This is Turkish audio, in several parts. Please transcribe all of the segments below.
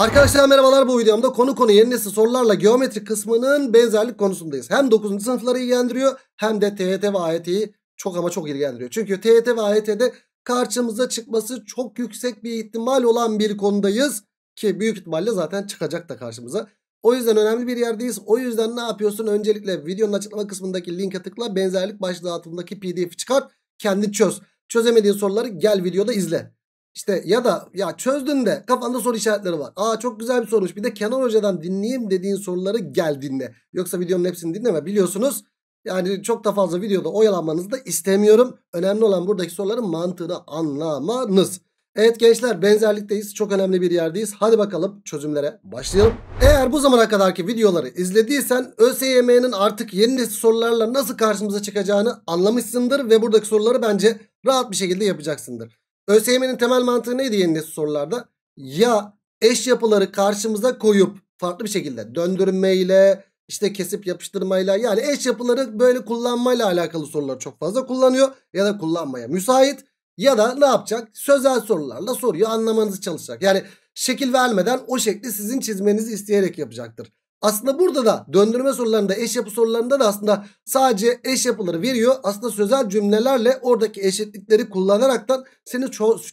Arkadaşlar merhabalar bu videomda konu konu yeni nesil sorularla geometrik kısmının benzerlik konusundayız. Hem 9. sınıfları ilgilendiriyor hem de TYT ve AYT'yi çok ama çok ilgilendiriyor. Çünkü TYT ve AYT'de karşımıza çıkması çok yüksek bir ihtimal olan bir konudayız. Ki büyük ihtimalle zaten çıkacak da karşımıza. O yüzden önemli bir yerdeyiz. O yüzden ne yapıyorsun? Öncelikle videonun açıklama kısmındaki linke tıkla. Benzerlik başlığı altındaki pdf'i çıkar, Kendi çöz. Çözemediğin soruları gel videoda izle. İşte ya da ya çözdün de kafanda soru işaretleri var. Aa çok güzel bir soruymuş. Bir de Kenan Hoca'dan dinleyeyim dediğin soruları gel dinle. Yoksa videonun hepsini dinleme biliyorsunuz. Yani çok da fazla videoda oyalanmanızı da istemiyorum. Önemli olan buradaki soruların mantığını anlamanız. Evet gençler benzerlikteyiz. Çok önemli bir yerdeyiz. Hadi bakalım çözümlere başlayalım. Eğer bu zamana kadarki videoları izlediysen ÖSYM'nin artık yeni nesil sorularla nasıl karşımıza çıkacağını anlamışsındır. Ve buradaki soruları bence rahat bir şekilde yapacaksındır. ÖSYM'nin temel mantığı neydi yeni nesil sorularda? Ya eş yapıları karşımıza koyup farklı bir şekilde döndürmeyle işte kesip yapıştırmayla yani eş yapıları böyle kullanmayla alakalı sorular çok fazla kullanıyor ya da kullanmaya müsait ya da ne yapacak? Sözel sorularla soruyor anlamanızı çalışacak. Yani şekil vermeden o şekli sizin çizmenizi isteyerek yapacaktır. Aslında burada da döndürme sorularında eş yapı sorularında da aslında sadece eş yapıları veriyor. Aslında sözel cümlelerle oradaki eşitlikleri kullanaraktan seni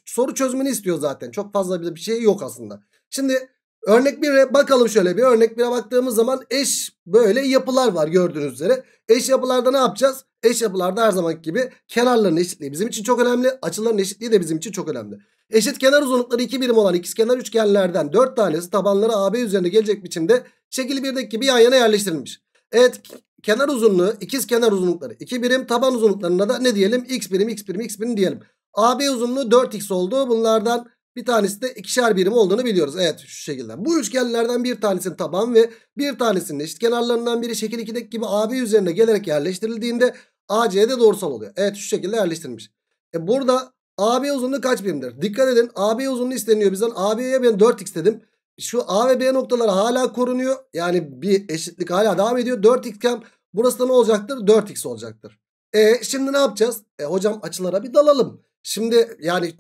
soru çözmeni istiyor zaten. Çok fazla bir şey yok aslında. Şimdi örnek bir bakalım şöyle bir örnek 1'e baktığımız zaman eş böyle yapılar var gördüğünüz üzere. Eş yapılarda ne yapacağız? Eş yapılarda her zamanki gibi kenarların eşitliği bizim için çok önemli. Açıların eşitliği de bizim için çok önemli. Eşit kenar uzunlukları 2 birim olan ikizkenar üçgenlerden 4 tanesi tabanları AB üzerinde gelecek biçimde Şekil 1'deki gibi yan yana yerleştirilmiş. Evet kenar uzunluğu ikiz kenar uzunlukları iki birim taban uzunluklarına da ne diyelim x birim x birim x birim diyelim. AB uzunluğu 4x oldu. Bunlardan bir tanesi de ikişer birim olduğunu biliyoruz. Evet şu şekilde. Bu üçgenlerden bir tanesinin taban ve bir tanesinin eşit kenarlarından biri şekil 2'deki gibi AB üzerine gelerek yerleştirildiğinde AC'de doğrusal oluyor. Evet şu şekilde yerleştirilmiş. E burada AB uzunluğu kaç birimdir? Dikkat edin AB uzunluğu isteniyor bizden. AB'ye ben 4x dedim. Şu A ve B noktaları hala korunuyor. Yani bir eşitlik hala devam ediyor. 4 iken burası da ne olacaktır? 4x olacaktır. E şimdi ne yapacağız? E hocam açılara bir dalalım. Şimdi yani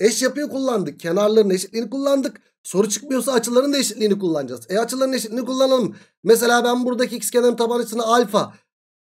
eş yapıyı kullandık. Kenarların eşitliğini kullandık. Soru çıkmıyorsa açıların da eşitliğini kullanacağız. E açıların eşitliğini kullanalım. Mesela ben buradaki x kenarın taban açısına alfa.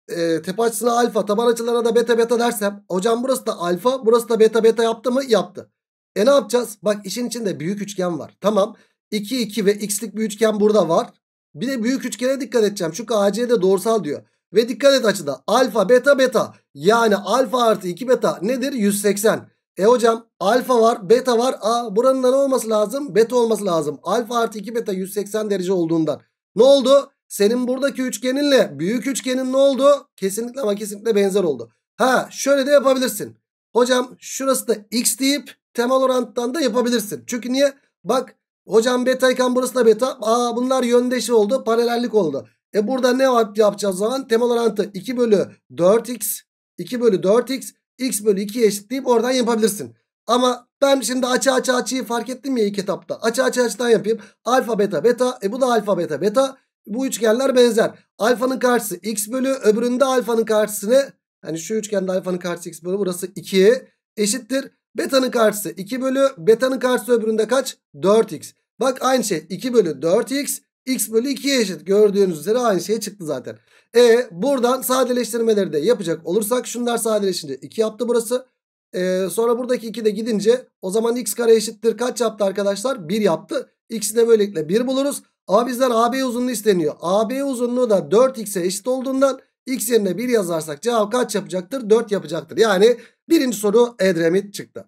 E, tepe açısına alfa. Taban açılarına da beta beta dersem. Hocam burası da alfa. Burası da beta beta yaptı mı? Yaptı. E ne yapacağız? Bak işin içinde büyük üçgen var. Tamam. Tamam. 2 2 ve x'lik bir üçgen burada var. Bir de büyük üçgene dikkat edeceğim. Çünkü AC'de doğrusal diyor. Ve dikkat et açıda alfa beta beta yani alfa artı 2 beta nedir? 180. E hocam alfa var beta var. Aa, buranın ne olması lazım? Beta olması lazım. Alfa artı 2 beta 180 derece olduğundan. Ne oldu? Senin buradaki üçgeninle büyük üçgenin ne oldu? Kesinlikle ama kesinlikle benzer oldu. Ha şöyle de yapabilirsin. Hocam şurası da x deyip temel oranttan da yapabilirsin. Çünkü niye? Bak Hocam beta betayken burası da beta. Aa bunlar yöndeşi şey oldu. Paralellik oldu. E burada ne yapacağız zaman? Temel orantı 2 bölü 4x. 2 bölü 4x. x bölü 2 eşitleyip oradan yapabilirsin. Ama ben şimdi açı açı açıyı fark ettim ya ilk etapta. Açı açı açıdan yapayım. Alfa beta beta. E bu da alfa beta beta. Bu üçgenler benzer. Alfanın karşısı x bölü öbüründe alfanın karşısını. Yani şu üçgende alfanın karşısı x bölü burası 2 eşittir. Beta'nın karşısı 2 bölü beta'nın karşısı öbüründe kaç? 4x. Bak aynı şey 2 bölü 4x x bölü 2'ye eşit. Gördüğünüz üzere aynı şey çıktı zaten. E buradan sadeleştirmeleri de yapacak olursak şunlar sadeleşince 2 yaptı burası. E, sonra buradaki 2 de gidince o zaman x kare eşittir kaç yaptı arkadaşlar? 1 yaptı. X'i de böylelikle 1 buluruz. Ama bizden AB uzunluğu isteniyor. AB uzunluğu da 4x'e eşit olduğundan X yerine 1 yazarsak cevap kaç yapacaktır? 4 yapacaktır. Yani birinci soru Edremit çıktı.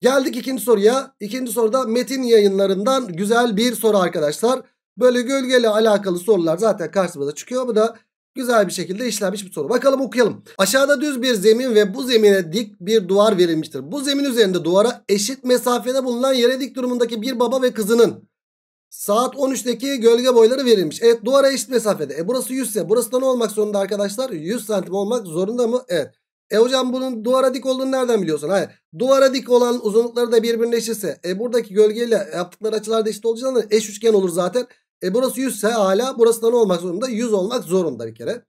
Geldik ikinci soruya. İkinci soruda metin yayınlarından güzel bir soru arkadaşlar. Böyle gölgeyle alakalı sorular zaten karşımıza çıkıyor. Bu da güzel bir şekilde işlenmiş bir soru. Bakalım okuyalım. Aşağıda düz bir zemin ve bu zemine dik bir duvar verilmiştir. Bu zemin üzerinde duvara eşit mesafede bulunan yere dik durumundaki bir baba ve kızının Saat 13'teki gölge boyları verilmiş. Evet duvara eşit mesafede. E burası 100 ise burası da ne olmak zorunda arkadaşlar? 100 santim olmak zorunda mı? Evet. E hocam bunun duvara dik olduğunu nereden biliyorsun? Hayır. Duvara dik olan uzunlukları da birbirine eşitse. E buradaki gölgeyle yaptıkları açılar da eşit olacağına eş üçgen olur zaten. E burası 100 ise hala burası da ne olmak zorunda? 100 olmak zorunda bir kere.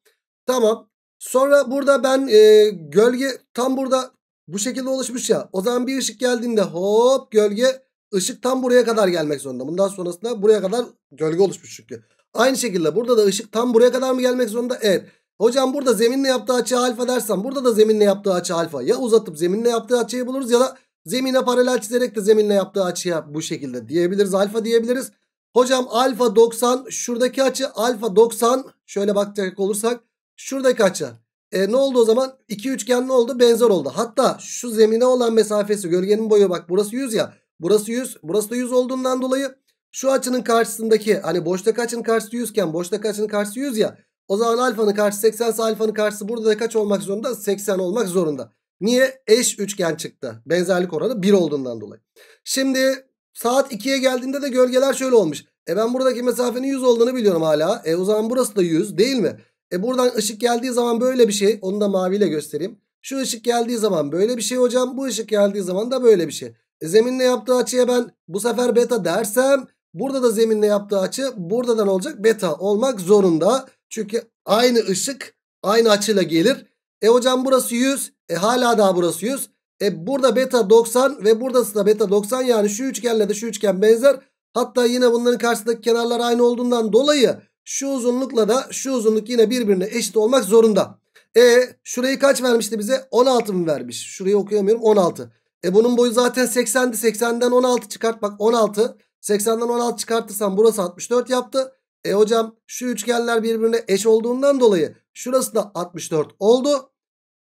Tamam. Sonra burada ben e, gölge tam burada bu şekilde oluşmuş ya. O zaman bir ışık geldiğinde hop gölge Işık tam buraya kadar gelmek zorunda. Bundan sonrasında buraya kadar gölge oluşmuş çünkü. Aynı şekilde burada da ışık tam buraya kadar mı gelmek zorunda? Evet. Hocam burada zeminle yaptığı açı alfa dersen burada da zeminle yaptığı açı alfa. Ya uzatıp zeminle yaptığı açıyı buluruz ya da zemine paralel çizerek de zeminle yaptığı açıya bu şekilde diyebiliriz. Alfa diyebiliriz. Hocam alfa 90 şuradaki açı alfa 90 şöyle bakacak olursak şuradaki açı. E, ne oldu o zaman? İki üçgen ne oldu? Benzer oldu. Hatta şu zemine olan mesafesi gölgenin boyu bak burası 100 ya. Burası 100. Burası da 100 olduğundan dolayı şu açının karşısındaki hani boşta açının karşısı 100 iken boştaki açının karşısı 100 ya. O zaman alfanın karşısı 80 ise alfanın karşısı burada da kaç olmak zorunda? 80 olmak zorunda. Niye? Eş üçgen çıktı. Benzerlik oranı 1 olduğundan dolayı. Şimdi saat 2'ye geldiğinde de gölgeler şöyle olmuş. E ben buradaki mesafenin 100 olduğunu biliyorum hala. E o zaman burası da 100 değil mi? E buradan ışık geldiği zaman böyle bir şey. Onu da maviyle göstereyim. Şu ışık geldiği zaman böyle bir şey hocam. Bu ışık geldiği zaman da böyle bir şey zeminle yaptığı açıya ben bu sefer beta dersem burada da zeminle yaptığı açı buradan olacak beta olmak zorunda. Çünkü aynı ışık aynı açıyla gelir. E hocam burası 100. E hala daha burası 100. E burada beta 90 ve buradası da beta 90 yani şu üçgenle de şu üçgen benzer. Hatta yine bunların karşısındaki kenarlar aynı olduğundan dolayı şu uzunlukla da şu uzunluk yine birbirine eşit olmak zorunda. E şurayı kaç vermişti bize? 16 mı vermiş? Şurayı okuyamıyorum 16. E bunun boyu zaten 80'di. 80'den 16 çıkart. Bak 16. 80'den 16 çıkartırsam burası 64 yaptı. E hocam şu üçgenler birbirine eş olduğundan dolayı şurası da 64 oldu.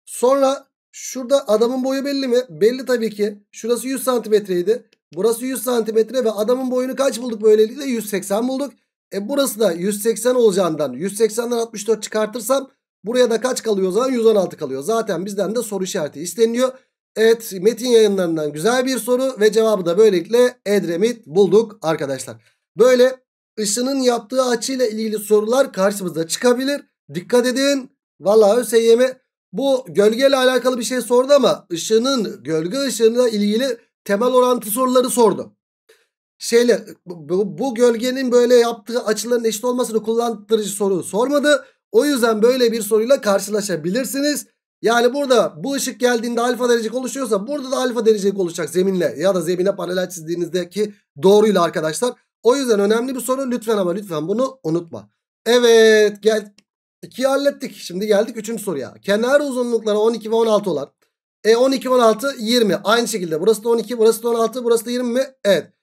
Sonra şurada adamın boyu belli mi? Belli tabii ki. Şurası 100 santimetreydi. Burası 100 santimetre ve adamın boyunu kaç bulduk böylelikle? 180 bulduk. E burası da 180 olacağından 180'den 64 çıkartırsam buraya da kaç kalıyor o zaman? 116 kalıyor. Zaten bizden de soru işareti isteniyor. Evet metin yayınlarından güzel bir soru ve cevabı da böylelikle Edremit bulduk arkadaşlar. Böyle ışının yaptığı açıyla ilgili sorular karşımıza çıkabilir. Dikkat edin. vallahi ÖSYM bu gölgeyle alakalı bir şey sordu ama ışının gölge ışığıyla ilgili temel orantı soruları sordu. Şeyle bu, bu gölgenin böyle yaptığı açıların eşit olmasını kullandırıcı soru sormadı. O yüzden böyle bir soruyla karşılaşabilirsiniz. Yani burada bu ışık geldiğinde alfa derecek oluşuyorsa burada da alfa derecek oluşacak zeminle ya da zemine paralel çizdiğinizdeki doğruyla arkadaşlar. O yüzden önemli bir soru lütfen ama lütfen bunu unutma. Evet gel ikiyi hallettik. Şimdi geldik üçüncü soruya. Kenar uzunlukları 12 ve 16 olan. E 12 16 20. Aynı şekilde burası da 12 burası da 16 burası da 20 mi? Evet.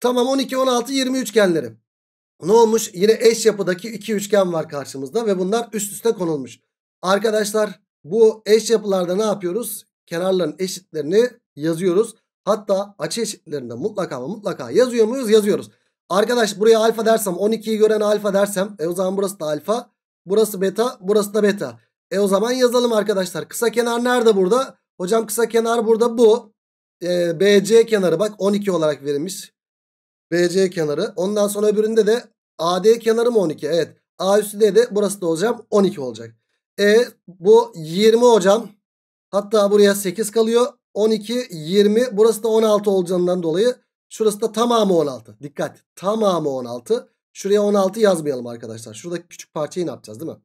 Tamam 12 16 20 üçgenleri. Ne olmuş? Yine eş yapıdaki iki üçgen var karşımızda ve bunlar üst üste konulmuş. Arkadaşlar bu eş yapılarda ne yapıyoruz? Kenarların eşitlerini yazıyoruz. Hatta açı eşitlerinde mutlaka mı mutlaka yazıyor muyuz? Yazıyoruz. Arkadaş buraya alfa dersem 12'yi gören alfa dersem e o zaman burası da alfa. Burası beta burası da beta. E o zaman yazalım arkadaşlar. Kısa kenar nerede burada? Hocam kısa kenar burada bu. E, BC kenarı bak 12 olarak verilmiş. BC kenarı. Ondan sonra öbüründe de AD kenarı mı 12? Evet. A üstü D de burası da hocam 12 olacak. E bu 20 hocam. Hatta buraya 8 kalıyor. 12, 20. Burası da 16 olacağından dolayı. Şurası da tamamı 16. Dikkat. Tamamı 16. Şuraya 16 yazmayalım arkadaşlar. şurada küçük parçayı ne yapacağız değil mi?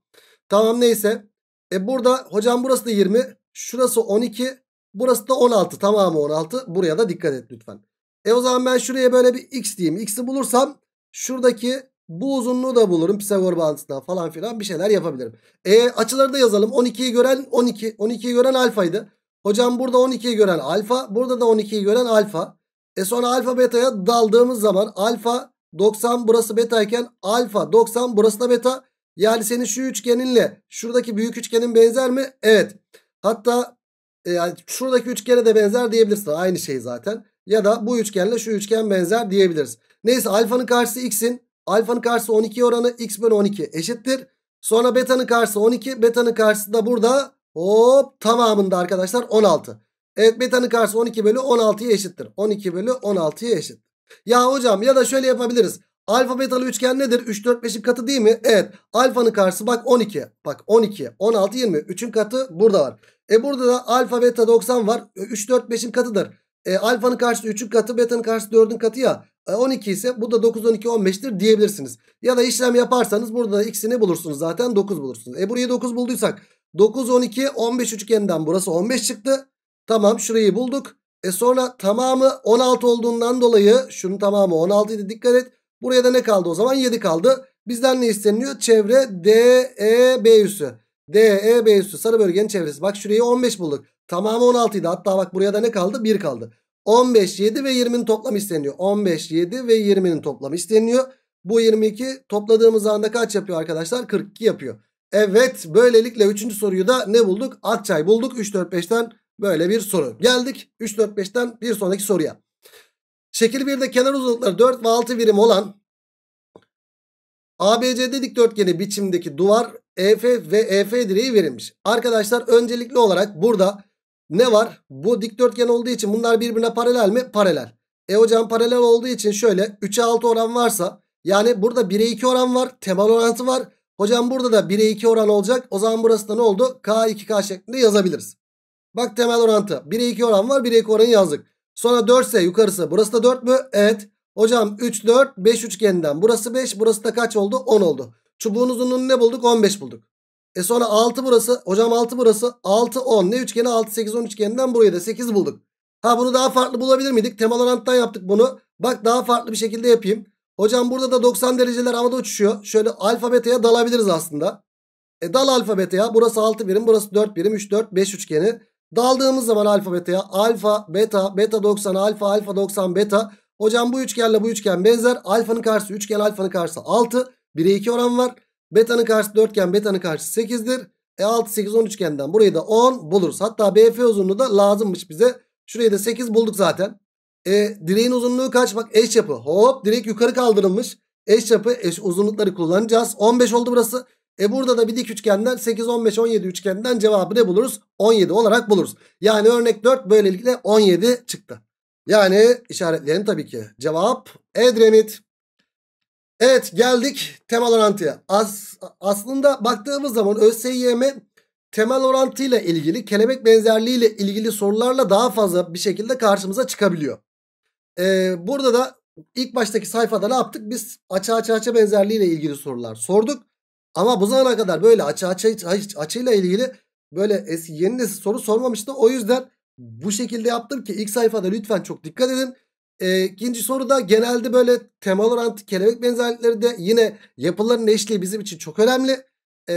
Tamam neyse. E burada hocam burası da 20. Şurası 12. Burası da 16. Tamamı 16. Buraya da dikkat et lütfen. E o zaman ben şuraya böyle bir x diyeyim. X'i bulursam şuradaki bu uzunluğu da bulurum. Pisagor bağıntısından falan filan bir şeyler yapabilirim. E açıları da yazalım. 12'yi gören 12. 12'yi gören alfaydı. Hocam burada 12'yi gören alfa. Burada da 12'yi gören alfa. E sonra alfa beta'ya daldığımız zaman alfa 90 burası beta iken alfa 90 burası da beta. Yani senin şu üçgeninle şuradaki büyük üçgenin benzer mi? Evet. Hatta e, yani şuradaki üçgene de benzer diyebilirsin. Aynı şey zaten. Ya da bu üçgenle şu üçgen benzer diyebiliriz. Neyse alfanın karşısı x'in Alfanın karşısı 12 oranı x bölü 12 eşittir. Sonra betanın karşısı 12. Betanın karşısı da burada hop tamamında arkadaşlar 16. Evet betanın karşısı 12 bölü 16'ya eşittir. 12 bölü 16'ya eşit. Ya hocam ya da şöyle yapabiliriz. Alfa betalı üçgen nedir? 3 4 5'in katı değil mi? Evet. Alfanın karşısı bak 12. Bak 12. 16 20. 3'ün katı burada var. E burada da alfa beta 90 var. 3 4 5'in katıdır e, alfanın karşısı 3'ün katı beta'nın karşısı 4'ün katı ya. 12 e, ise bu da 9 12 15'tir diyebilirsiniz. Ya da işlem yaparsanız burada da x'ini bulursunuz zaten 9 bulursunuz. E burayı 9 bulduysak 9 12 15 üçgeninden burası 15 çıktı. Tamam şurayı bulduk. E sonra tamamı 16 olduğundan dolayı şunun tamamı 16 idi dikkat et. Buraya da ne kaldı o zaman 7 kaldı. Bizden ne isteniyor? Çevre D E DEB üssü. E B üssü sarı bölgenin çevresi. Bak şurayı 15 bulduk. Tamamı 16 idi. Hatta bak buraya da ne kaldı? 1 kaldı. 15, 7 ve 20'nin toplamı isteniyor. 15, 7 ve 20'nin toplamı isteniyor. Bu 22 topladığımız anda kaç yapıyor arkadaşlar? 42 yapıyor. Evet böylelikle 3. soruyu da ne bulduk? Akçay bulduk. 3, 4, 5'ten böyle bir soru. Geldik 3, 4, 5'ten bir sonraki soruya. Şekil 1'de kenar uzunlukları 4 ve 6 birim olan ABC'de dikdörtgeni biçimdeki duvar EF ve EF direği verilmiş. Arkadaşlar öncelikli olarak burada ne var? Bu dikdörtgen olduğu için bunlar birbirine paralel mi? Paralel. E hocam paralel olduğu için şöyle 3'e 6 oran varsa yani burada 1'e 2 oran var. Temel orantı var. Hocam burada da 1'e 2 oran olacak. O zaman burası da ne oldu? K2K şeklinde yazabiliriz. Bak temel orantı. 1'e 2 oran var. 1'e 2 oranı yazdık. Sonra 4 ise yukarısı. Burası da 4 mü? Evet. Hocam 3, 4, 5 üçgeninden. Burası 5. Burası da kaç oldu? 10 oldu. Çubuğun uzunluğunu ne bulduk? 15 bulduk. E sonra 6 burası. Hocam 6 burası. 6 10. Ne üçgeni? 6 8 10 üçgeninden burayı da 8 bulduk. Ha bunu daha farklı bulabilir miydik? Temal oranttan yaptık bunu. Bak daha farklı bir şekilde yapayım. Hocam burada da 90 dereceler havada uçuşuyor. Şöyle alfa beta'ya dalabiliriz aslında. E dal alfa beta'ya. Burası 6 birim. Burası 4 birim. 3 4 5 üçgeni. Daldığımız zaman alfa beta'ya. Alfa beta beta 90 alfa alfa 90 beta. Hocam bu üçgenle bu üçgen benzer. Alfanın karşısı üçgen alfanın karşısı 6. 1'e 2 oran var. Beta'nın karşısı 4 iken beta'nın karşısı 8'dir. E 6 8 10 üçgenden burayı da 10 buluruz. Hatta BF uzunluğu da lazımmış bize. Şurayı da 8 bulduk zaten. E direğin uzunluğu kaç? Bak eş yapı. Hop direk yukarı kaldırılmış. Eş yapı eş uzunlukları kullanacağız. 15 oldu burası. E burada da bir dik üçgenden 8 15 17 üçgenden cevabı ne buluruz? 17 olarak buluruz. Yani örnek 4 böylelikle 17 çıktı. Yani işaretleyelim tabii ki. Cevap Edremit. Evet geldik temel orantıya. As, aslında baktığımız zaman ÖSYM temel orantıyla ilgili kelebek benzerliği ile ilgili sorularla daha fazla bir şekilde karşımıza çıkabiliyor. Ee, burada da ilk baştaki sayfada ne yaptık? Biz açı açı açı benzerliği ile ilgili sorular sorduk. Ama bu zamana kadar böyle açı açı açıyla ilgili böyle yeni nesil soru sormamıştı. O yüzden bu şekilde yaptım ki ilk sayfada lütfen çok dikkat edin. E, ikinci soruda genelde böyle temal orantı, kelebek benzerlikleri de yine yapıların eşliği bizim için çok önemli. E,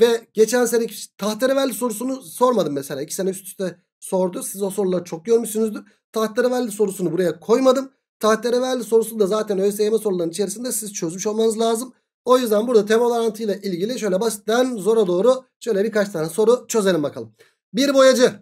ve geçen seneki tahterevalli sorusunu sormadım mesela. iki sene üst üste sordu. Siz o soruları çok görmüşsünüzdür. Tahterevalli sorusunu buraya koymadım. Tahterevalli sorusunu da zaten ÖSYM sorularının içerisinde siz çözmüş olmanız lazım. O yüzden burada temal ile ilgili şöyle basitten zora doğru şöyle birkaç tane soru çözelim bakalım. Bir boyacı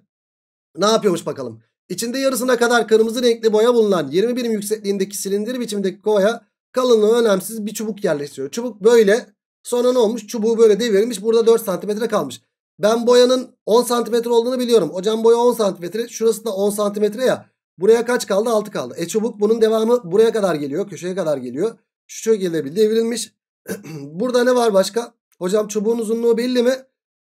ne yapıyormuş bakalım. İçinde yarısına kadar kırmızı renkli boya bulunan 20 birim yüksekliğindeki silindir biçimdeki kovaya kalınlığı önemsiz bir çubuk yerleştiriyor. Çubuk böyle sonra ne olmuş çubuğu böyle devirilmiş burada 4 santimetre kalmış. Ben boyanın 10 santimetre olduğunu biliyorum. Hocam boya 10 santimetre şurası da 10 santimetre ya. Buraya kaç kaldı 6 kaldı. E çubuk bunun devamı buraya kadar geliyor köşeye kadar geliyor. Şu şekilde bir devrilmiş. burada ne var başka? Hocam çubuğun uzunluğu belli mi?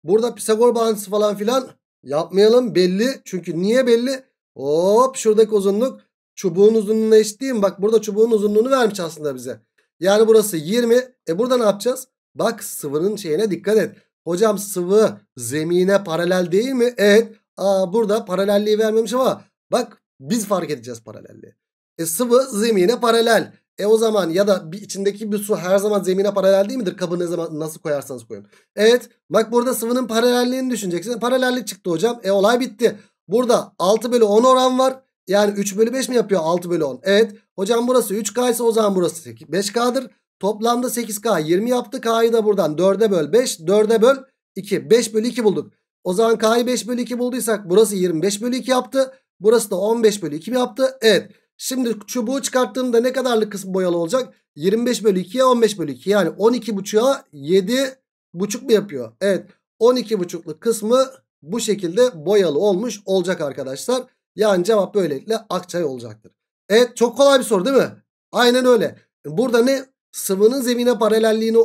Burada Pisagor bağıntısı falan filan yapmayalım belli. Çünkü niye belli? Hop şuradaki uzunluk çubuğun uzunluğuna eşit değil mi? Bak burada çubuğun uzunluğunu vermiş aslında bize. Yani burası 20. E burada ne yapacağız? Bak sıvının şeyine dikkat et. Hocam sıvı zemine paralel değil mi? Evet. Aa, burada paralelliği vermemiş ama bak biz fark edeceğiz paralelliği. E sıvı zemine paralel. E o zaman ya da bir içindeki bir su her zaman zemine paralel değil midir? Kabı ne zaman nasıl koyarsanız koyun. Evet bak burada sıvının paralelliğini düşüneceksin. Paralellik çıktı hocam. E olay bitti. Burada 6 bölü 10 oran var. Yani 3 bölü 5 mi yapıyor 6 bölü 10? Evet. Hocam burası 3K ise o zaman burası 5K'dır. Toplamda 8K 20 yaptı. K'yı da buradan 4'e böl 5. 4'e böl 2. 5 bölü 2 bulduk. O zaman K'yı 5 bölü 2 bulduysak burası 25 bölü 2 yaptı. Burası da 15 bölü 2 mi yaptı? Evet. Şimdi çubuğu çıkarttığımda ne kadarlık kısım boyalı olacak? 25 bölü 2'ye 15 bölü 2. Yani 12 buçuğa 7 buçuk mu yapıyor? Evet. 12 buçukluk kısmı bu şekilde boyalı olmuş olacak arkadaşlar. Yani cevap böylelikle Akçay olacaktır. Evet çok kolay bir soru değil mi? Aynen öyle. Burada ne? Sıvının zemine paralelliğini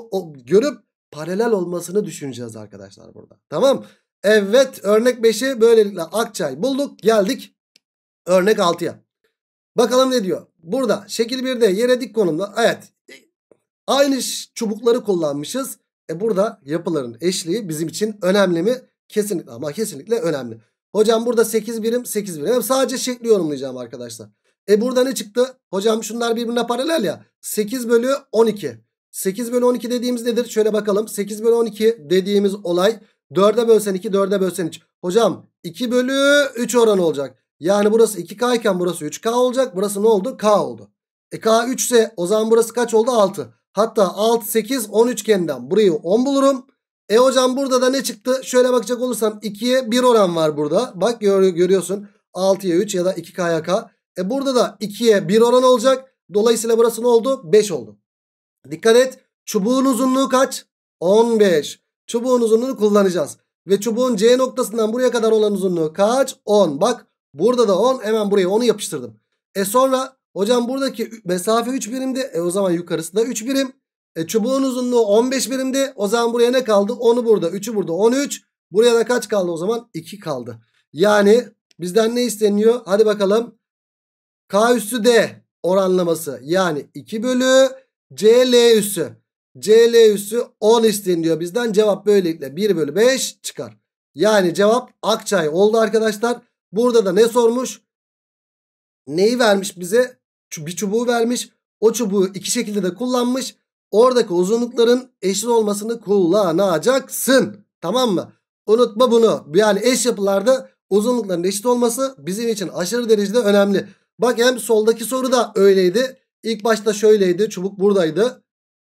görüp paralel olmasını düşüneceğiz arkadaşlar burada. Tamam. Evet örnek 5'i böylelikle Akçay bulduk geldik. Örnek 6'ya. Bakalım ne diyor. Burada şekil 1'de yere dik konumda. Evet. Aynı çubukları kullanmışız. E burada yapıların eşliği bizim için önemli mi? Kesinlikle ama kesinlikle önemli. Hocam burada 8 birim 8 birim. sadece şekli yorumlayacağım arkadaşlar. E burada ne çıktı? Hocam şunlar birbirine paralel ya. 8 bölü 12. 8 bölü 12 dediğimiz nedir? Şöyle bakalım. 8 bölü 12 dediğimiz olay 4'e bölsen 2 4'e bölsen 3. Hocam 2 bölü 3 oranı olacak. Yani burası 2K iken burası 3K olacak. Burası ne oldu? K oldu. E K 3 ise o zaman burası kaç oldu? 6. Hatta 6 8 13 üçgeninden burayı 10 bulurum. E hocam burada da ne çıktı? Şöyle bakacak olursam 2'ye 1 oran var burada. Bak gör, görüyorsun 6'ya 3 ya da 2K'ya K. E burada da 2'ye 1 oran olacak. Dolayısıyla burası ne oldu? 5 oldu. Dikkat et. Çubuğun uzunluğu kaç? 15. Çubuğun uzunluğunu kullanacağız. Ve çubuğun C noktasından buraya kadar olan uzunluğu kaç? 10. Bak burada da 10. Hemen buraya 10'u yapıştırdım. E sonra hocam buradaki mesafe 3 birimdi. E o zaman yukarısı da 3 birim. E çubuğun uzunluğu 15 birimdi. O zaman buraya ne kaldı? 10'u burada. 3'ü burada. 13. Buraya da kaç kaldı o zaman? 2 kaldı. Yani bizden ne isteniyor? Hadi bakalım. K üstü D oranlaması. Yani 2 bölü CL üssü. CL üssü 10 isteniyor bizden. Cevap böylelikle 1 bölü 5 çıkar. Yani cevap Akçay oldu arkadaşlar. Burada da ne sormuş? Neyi vermiş bize? Bir çubuğu vermiş. O çubuğu iki şekilde de kullanmış. Oradaki uzunlukların eşit olmasını kullanacaksın. Tamam mı? Unutma bunu. Yani eş yapılarda uzunlukların eşit olması bizim için aşırı derecede önemli. Bak hem soldaki soru da öyleydi. İlk başta şöyleydi. Çubuk buradaydı.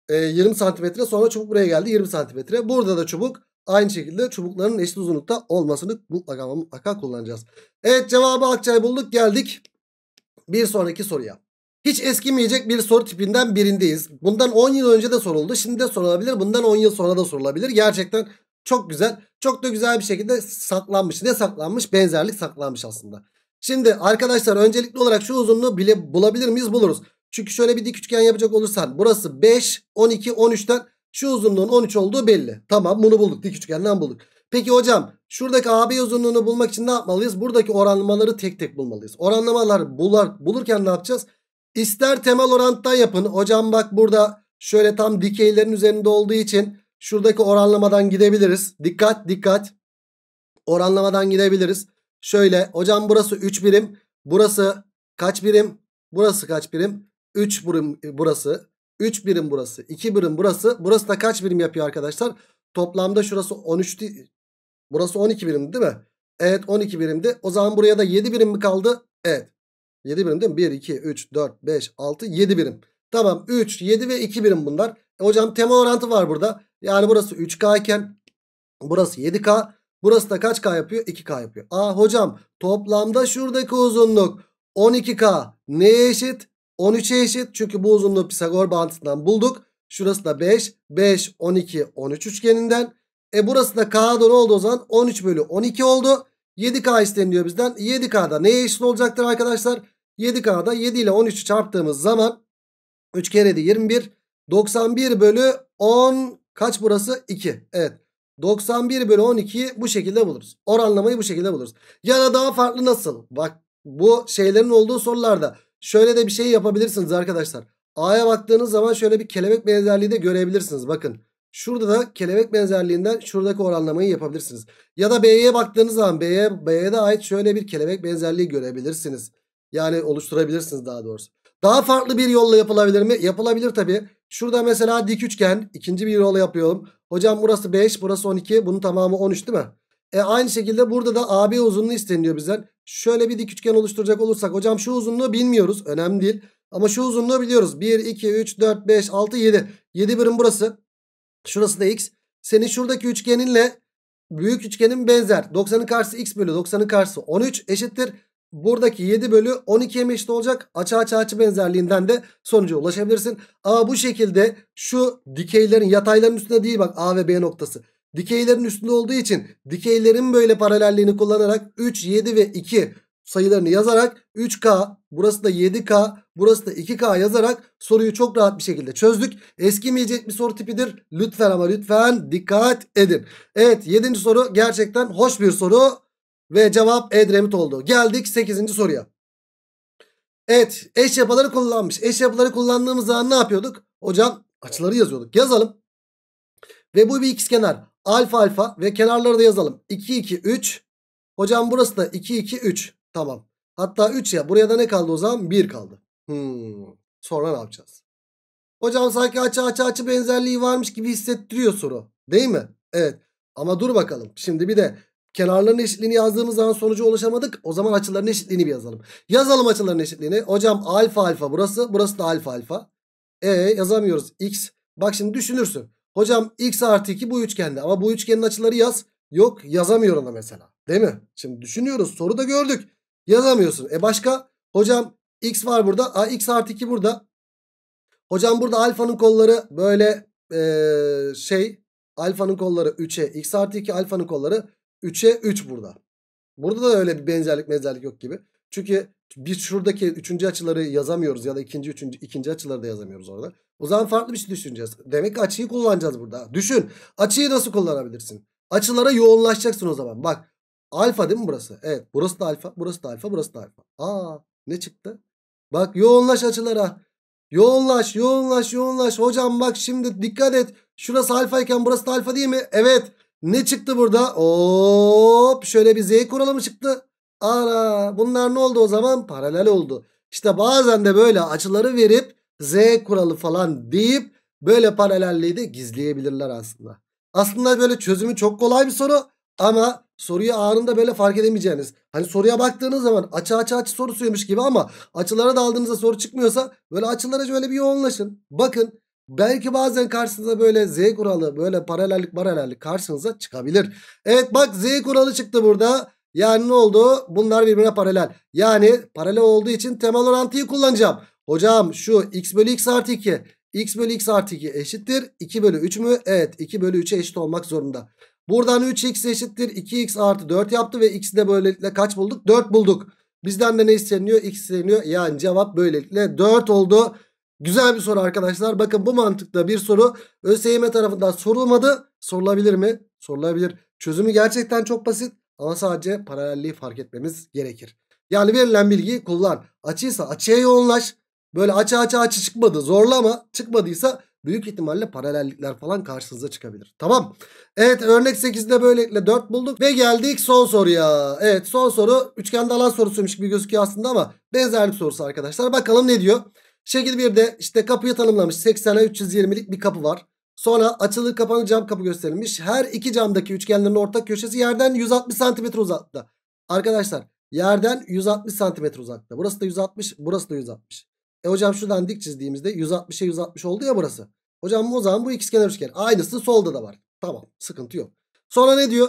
E, ee, 20 santimetre sonra çubuk buraya geldi 20 santimetre. Burada da çubuk aynı şekilde çubukların eşit uzunlukta olmasını mutlaka mutlaka kullanacağız. Evet cevabı Akçay bulduk geldik. Bir sonraki soruya. Hiç eskimeyecek bir soru tipinden birindeyiz. Bundan 10 yıl önce de soruldu. Şimdi de sorulabilir. Bundan 10 yıl sonra da sorulabilir. Gerçekten çok güzel. Çok da güzel bir şekilde saklanmış. Ne saklanmış? Benzerlik saklanmış aslında. Şimdi arkadaşlar öncelikli olarak şu uzunluğu bile bulabilir miyiz? Buluruz. Çünkü şöyle bir dik üçgen yapacak olursan burası 5, 12, 13'ten şu uzunluğun 13 olduğu belli. Tamam bunu bulduk. Dik üçgenden bulduk. Peki hocam şuradaki AB uzunluğunu bulmak için ne yapmalıyız? Buradaki oranlamaları tek tek bulmalıyız. Oranlamalar bular, bulurken ne yapacağız? İster temel orantıda yapın. Hocam bak burada şöyle tam dikeylerin üzerinde olduğu için şuradaki oranlamadan gidebiliriz. Dikkat dikkat. Oranlamadan gidebiliriz. Şöyle hocam burası 3 birim. Burası kaç birim? Burası kaç birim? 3 e, birim burası. 3 birim burası. 2 birim burası. Burası da kaç birim yapıyor arkadaşlar? Toplamda şurası 13 Burası 12 birim değil mi? Evet 12 birimdi. O zaman buraya da 7 birim mi kaldı? Evet. 7 birim değil mi? 1, 2, 3, 4, 5, 6, 7 birim. Tamam 3, 7 ve 2 birim bunlar. E hocam tema orantı var burada. Yani burası 3K iken burası 7K. Burası da kaç K yapıyor? 2K yapıyor. Aa hocam toplamda şuradaki uzunluk 12K neye eşit? 13'e eşit. Çünkü bu uzunluğu Pisagor bağıntısından bulduk. Şurası da 5. 5, 12, 13 üçgeninden. E burası da K'da ne oldu o zaman? 13 bölü 12 oldu. 7K isteniliyor bizden. 7K'da neye eşit olacaktır arkadaşlar? 7K'da 7 ile 13'ü çarptığımız zaman 3 kere de 21. 91 bölü 10 kaç burası? 2. Evet. 91 bölü 12'yi bu şekilde buluruz. Oranlamayı bu şekilde buluruz. Ya da daha farklı nasıl? Bak bu şeylerin olduğu sorularda şöyle de bir şey yapabilirsiniz arkadaşlar. A'ya baktığınız zaman şöyle bir kelebek benzerliği de görebilirsiniz. Bakın şurada da kelebek benzerliğinden şuradaki oranlamayı yapabilirsiniz. Ya da B'ye baktığınız zaman B'ye B'ye de ait şöyle bir kelebek benzerliği görebilirsiniz. Yani oluşturabilirsiniz daha doğrusu. Daha farklı bir yolla yapılabilir mi? Yapılabilir tabi. Şurada mesela dik üçgen. ikinci bir yolla yapıyorum. Hocam burası 5 burası 12. Bunun tamamı 13 değil mi? E aynı şekilde burada da AB uzunluğu isteniyor bizden. Şöyle bir dik üçgen oluşturacak olursak. Hocam şu uzunluğu bilmiyoruz. Önemli değil. Ama şu uzunluğu biliyoruz. 1, 2, 3, 4, 5, 6, 7. 7 birim burası. Şurası da x. Senin şuradaki üçgeninle büyük üçgenin benzer. 90'ın karşısı x bölü 90'ın karşısı 13 eşittir buradaki 7 bölü 12'ye eşit olacak. Açı açı açı benzerliğinden de sonuca ulaşabilirsin. A bu şekilde şu dikeylerin yatayların üstünde değil bak A ve B noktası. Dikeylerin üstünde olduğu için dikeylerin böyle paralelliğini kullanarak 3, 7 ve 2 sayılarını yazarak 3K burası da 7K burası da 2K yazarak soruyu çok rahat bir şekilde çözdük. Eskimeyecek bir soru tipidir. Lütfen ama lütfen dikkat edin. Evet 7. soru gerçekten hoş bir soru. Ve cevap Edremit oldu. Geldik 8. soruya. Evet eş yapıları kullanmış. Eş yapıları kullandığımız zaman ne yapıyorduk? Hocam açıları yazıyorduk. Yazalım. Ve bu bir ikizkenar. Alfa alfa ve kenarları da yazalım. 2 2 3. Hocam burası da 2 2 3. Tamam. Hatta 3 ya. Buraya da ne kaldı o zaman? 1 kaldı. Hmm. Sonra ne yapacağız? Hocam sanki açı açı açı benzerliği varmış gibi hissettiriyor soru. Değil mi? Evet. Ama dur bakalım. Şimdi bir de Kenarların eşitliğini yazdığımız zaman sonuca ulaşamadık. O zaman açıların eşitliğini bir yazalım. Yazalım açıların eşitliğini. Hocam alfa alfa burası. Burası da alfa alfa. E yazamıyoruz. X. Bak şimdi düşünürsün. Hocam x artı 2 bu üçgende. Ama bu üçgenin açıları yaz. Yok yazamıyorum da mesela. Değil mi? Şimdi düşünüyoruz. Soru da gördük. Yazamıyorsun. E başka? Hocam x var burada. A, x artı 2 burada. Hocam burada alfanın kolları böyle ee, şey. Alfanın kolları 3'e. X artı 2 alfanın kolları 3'e 3 burada. Burada da öyle bir benzerlik benzerlik yok gibi. Çünkü biz şuradaki üçüncü açıları yazamıyoruz ya da ikinci üçüncü ikinci açıları da yazamıyoruz orada. O zaman farklı bir şey düşüneceğiz. Demek ki açıyı kullanacağız burada. Düşün. Açıyı nasıl kullanabilirsin? Açılara yoğunlaşacaksın o zaman. Bak alfa değil mi burası? Evet burası da alfa burası da alfa burası da alfa. Aa ne çıktı? Bak yoğunlaş açılara. Yoğunlaş yoğunlaş yoğunlaş. Hocam bak şimdi dikkat et. Şurası alfa iken burası da alfa değil mi? Evet. Ne çıktı burada? Hop şöyle bir Z kuralımı çıktı. Ara bunlar ne oldu o zaman? Paralel oldu. İşte bazen de böyle açıları verip Z kuralı falan deyip böyle paralelliği de gizleyebilirler aslında. Aslında böyle çözümü çok kolay bir soru ama soruyu anında böyle fark edemeyeceğiniz. Hani soruya baktığınız zaman açı açı açı sorusuymuş gibi ama açılara daldığınızda soru çıkmıyorsa böyle açılara şöyle bir yoğunlaşın. Bakın Belki bazen karşınıza böyle Z kuralı böyle paralellik paralellik karşınıza çıkabilir. Evet bak Z kuralı çıktı burada. Yani ne oldu? Bunlar birbirine paralel. Yani paralel olduğu için temel orantıyı kullanacağım. Hocam şu x bölü x artı 2. x bölü x artı 2 eşittir. 2 bölü 3 mü? Evet 2 bölü 3'e eşit olmak zorunda. Buradan 3x eşittir. 2x artı 4 yaptı ve x'i de böylelikle kaç bulduk? 4 bulduk. Bizden de ne isteniyor? x isteniyor. Yani cevap böylelikle 4 oldu. Güzel bir soru arkadaşlar. Bakın bu mantıkta bir soru ÖSYM tarafından sorulmadı. Sorulabilir mi? Sorulabilir. Çözümü gerçekten çok basit ama sadece paralelliği fark etmemiz gerekir. Yani verilen bilgiyi kullan. Açıysa açıya yoğunlaş. Böyle açı açı açı çıkmadı. Zorlama. Çıkmadıysa büyük ihtimalle paralellikler falan karşınıza çıkabilir. Tamam. Evet örnek 8'de böylelikle 4 bulduk ve geldik son soruya. Evet son soru üçgende alan sorusuymuş gibi gözüküyor aslında ama benzerlik sorusu arkadaşlar. Bakalım ne diyor? Şekil 1'de işte kapıyı tanımlamış. 80'e 320'lik bir kapı var. Sonra açılı kapalı cam kapı gösterilmiş. Her iki camdaki üçgenlerin ortak köşesi yerden 160 cm uzakta. Arkadaşlar yerden 160 cm uzakta. Burası da 160, burası da 160. E hocam şuradan dik çizdiğimizde 160'e 160 oldu ya burası. Hocam o zaman bu ikizkenar üçgen. Aynısı solda da var. Tamam sıkıntı yok. Sonra ne diyor?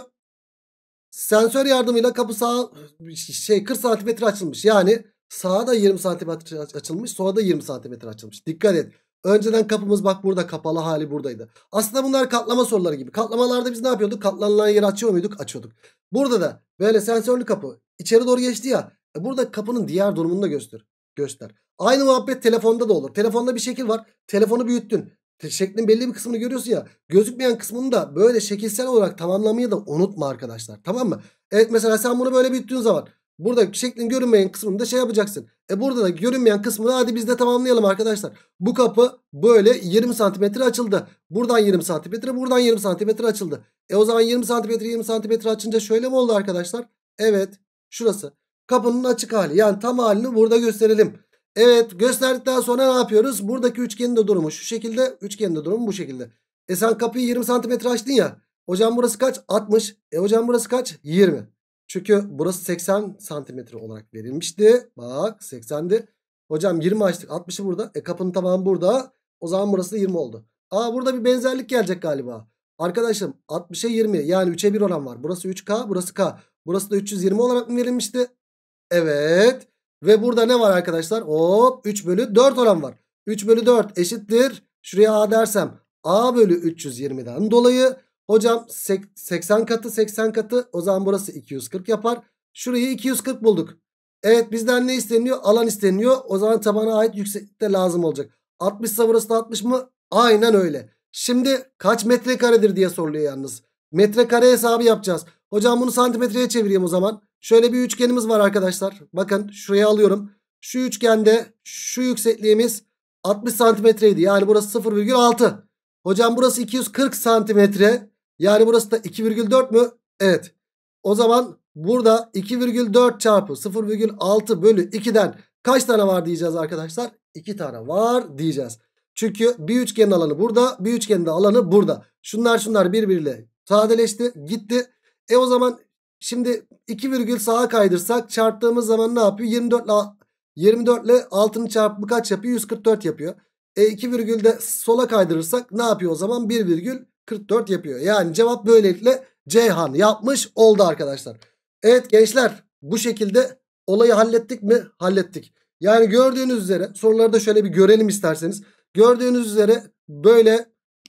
Sensör yardımıyla kapı sağ şey 40 cm açılmış. Yani Sağa da 20 cm açılmış. Sola da 20 cm açılmış. Dikkat et. Önceden kapımız bak burada kapalı hali buradaydı. Aslında bunlar katlama soruları gibi. Katlamalarda biz ne yapıyorduk? Katlanılan yeri açıyor muyduk? Açıyorduk. Burada da böyle sensörlü kapı içeri doğru geçti ya. E burada kapının diğer durumunu da göster. göster. Aynı muhabbet telefonda da olur. Telefonda bir şekil var. Telefonu büyüttün. Şeklin belli bir kısmını görüyorsun ya. Gözükmeyen kısmını da böyle şekilsel olarak tamamlamayı da unutma arkadaşlar. Tamam mı? Evet mesela sen bunu böyle büyüttüğün zaman Burada şeklin görünmeyen kısmını da şey yapacaksın. E burada da görünmeyen kısmını hadi biz de tamamlayalım arkadaşlar. Bu kapı böyle 20 santimetre açıldı. Buradan 20 santimetre buradan 20 santimetre açıldı. E o zaman 20 santimetre 20 santimetre açınca şöyle mi oldu arkadaşlar? Evet şurası. Kapının açık hali yani tam halini burada gösterelim. Evet gösterdikten sonra ne yapıyoruz? Buradaki üçgenin de durumu şu şekilde. Üçgenin de durumu bu şekilde. E sen kapıyı 20 santimetre açtın ya. Hocam burası kaç? 60. E hocam burası kaç? 20. Çünkü burası 80 santimetre olarak verilmişti. Bak 80'di. Hocam 20 açtık. 60'ı burada. E kapının tamamı burada. O zaman burası da 20 oldu. Aa burada bir benzerlik gelecek galiba. Arkadaşım 60'a 20 yani 3'e 1 oran var. Burası 3K burası K. Burası da 320 olarak mı verilmişti? Evet. Ve burada ne var arkadaşlar? Hop 3 bölü 4 oran var. 3 bölü 4 eşittir. Şuraya A dersem A bölü 320'den dolayı Hocam 80 katı 80 katı o zaman burası 240 yapar. Şurayı 240 bulduk. Evet bizden ne isteniyor? Alan isteniyor. O zaman tabana ait yükseklikte lazım olacak. 60 ise burası da 60 mı? Aynen öyle. Şimdi kaç metrekaredir diye soruluyor yalnız. Metrekare hesabı yapacağız. Hocam bunu santimetreye çevireyim o zaman. Şöyle bir üçgenimiz var arkadaşlar. Bakın şuraya alıyorum. Şu üçgende şu yüksekliğimiz 60 santimetreydi. Yani burası 0,6. Hocam burası 240 santimetre. Yani burası da 2,4 mü? Evet. O zaman burada 2,4 çarpı 0,6 bölü 2'den kaç tane var diyeceğiz arkadaşlar? 2 tane var diyeceğiz. Çünkü bir üçgenin alanı burada. Bir üçgenin de alanı burada. Şunlar şunlar birbiriyle sadeleşti. Gitti. E o zaman şimdi 2 sağa kaydırsak çarptığımız zaman ne yapıyor? 24 ile 24 ile 6'nın çarpımı kaç yapıyor? 144 yapıyor. E 2 de sola kaydırırsak ne yapıyor o zaman? 1 44 yapıyor. Yani cevap böylelikle Ceyhan yapmış oldu arkadaşlar. Evet gençler bu şekilde olayı hallettik mi? Hallettik. Yani gördüğünüz üzere soruları da şöyle bir görelim isterseniz. Gördüğünüz üzere böyle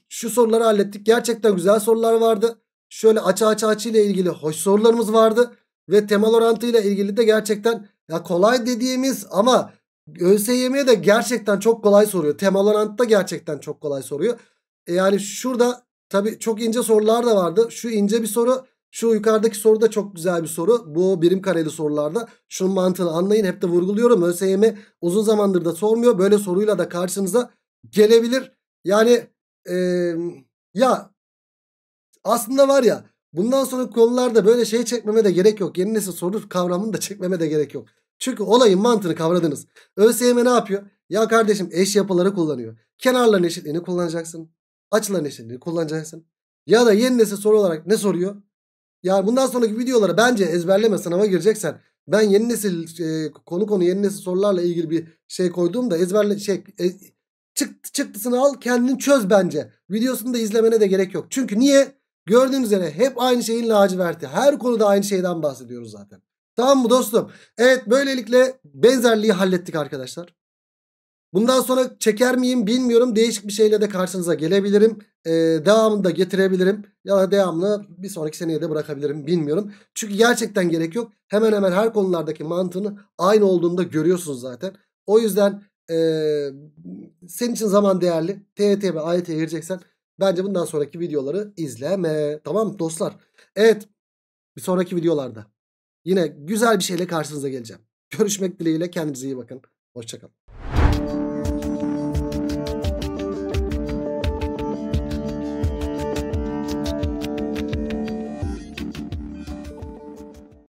şu soruları hallettik. Gerçekten güzel sorular vardı. Şöyle açı açı açı ile ilgili hoş sorularımız vardı. Ve temel orantı ile ilgili de gerçekten ya kolay dediğimiz ama ÖSYM'ye de gerçekten çok kolay soruyor. Temel da gerçekten çok kolay soruyor. E yani şurada Tabi çok ince sorular da vardı. Şu ince bir soru. Şu yukarıdaki soru da çok güzel bir soru. Bu birim kareli sorularda. Şunun mantığını anlayın. Hep de vurguluyorum. ÖSYM uzun zamandır da sormuyor. Böyle soruyla da karşınıza gelebilir. Yani ee, ya aslında var ya bundan sonra konularda böyle şey çekmeme de gerek yok. Yeni nesil soru kavramını da çekmeme de gerek yok. Çünkü olayın mantığını kavradınız. ÖSYM ne yapıyor? Ya kardeşim eş yapıları kullanıyor. Kenarların eşitliğini kullanacaksın. Açılan eşleniğini kullanacaksın. Ya da yeni nesil soru olarak ne soruyor? Yani bundan sonraki videoları bence ezberleme sınava gireceksen ben yeni nesil e, konu konu yeni nesil sorularla ilgili bir şey koyduğumda ezberle şey e, çıktı çıktısını al kendini çöz bence. Videosunu da izlemene de gerek yok. Çünkü niye? Gördüğünüz üzere hep aynı şeyin laciverti. Her konuda aynı şeyden bahsediyoruz zaten. Tamam mı dostum? Evet böylelikle benzerliği hallettik arkadaşlar. Bundan sonra çeker miyim bilmiyorum. Değişik bir şeyle de karşınıza gelebilirim. Ee, devamını da getirebilirim. Ya da devamlı bir sonraki seneye de bırakabilirim bilmiyorum. Çünkü gerçekten gerek yok. Hemen hemen her konulardaki mantığını aynı olduğunda görüyorsunuz zaten. O yüzden e, senin için zaman değerli. TYT ve AYT'ye gireceksen bence bundan sonraki videoları izleme. Tamam dostlar? Evet. Bir sonraki videolarda yine güzel bir şeyle karşınıza geleceğim. Görüşmek dileğiyle kendinize iyi bakın. Hoşçakalın.